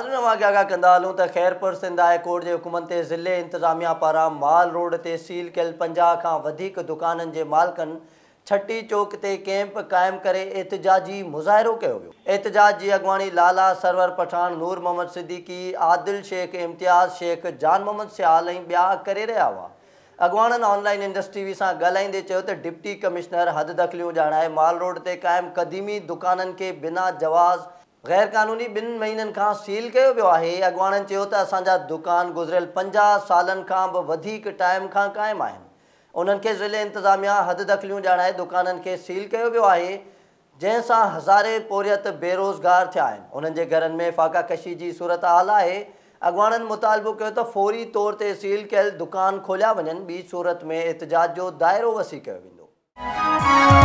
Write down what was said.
अॼु न कंदा हलूं त ख़ैरपुर सिंध हाई कोर्ट जे हुकुमनि ते ज़िले इंतिज़ामिया पारां माल रोड ते सील कयल पंजाह खां वधीक दुकाननि जे मालिकनि छटी चौक ते कैम्प क़ाइमु करे एतिजाज मुज़ाहिरो कयो वियो एतिजाज जी अॻुवाणी लाला सरवर पठाण नूर मोहम्मद सिद्दीकी आदिल शेख इम्तियाज़ शेख जान मोहम्मद शियाल ऐं ॿिया करे रहिया हुआ अॻुवाणनि ऑनलाइन इंडस्ट्री सां ॻाल्हाईंदे चयो त डिप्टी कमिशनर हद दखलियूं ॼाणाए माल रोड ते क़ाइमु क़दीमी दुकाननि खे बिना जवाज़ गै़रकानूनी ॿिनि महिननि खां सील कयो वियो आहे अॻुवाणनि चयो त असांजा दुकान गुज़िरियल पंजाह सालनि खां बि वधीक टाइम खां क़ाइमु आहिनि उन्हनि खे ज़िले इंतिज़ामिया हदि दखलियूं ॼाणाए दुकाननि खे सील कयो वियो आहे जंहिंसां हज़ारे पोरियत बेरोज़गार थिया आहिनि उन्हनि जे घरनि में फाका कशी जी सूरत हाल आहे अॻुवाणनि मुतालबो कयो त फौरी तौर ते सील कयल दुकानु खोलिया वञनि बि सूरत में एतिजाज जो वसी कयो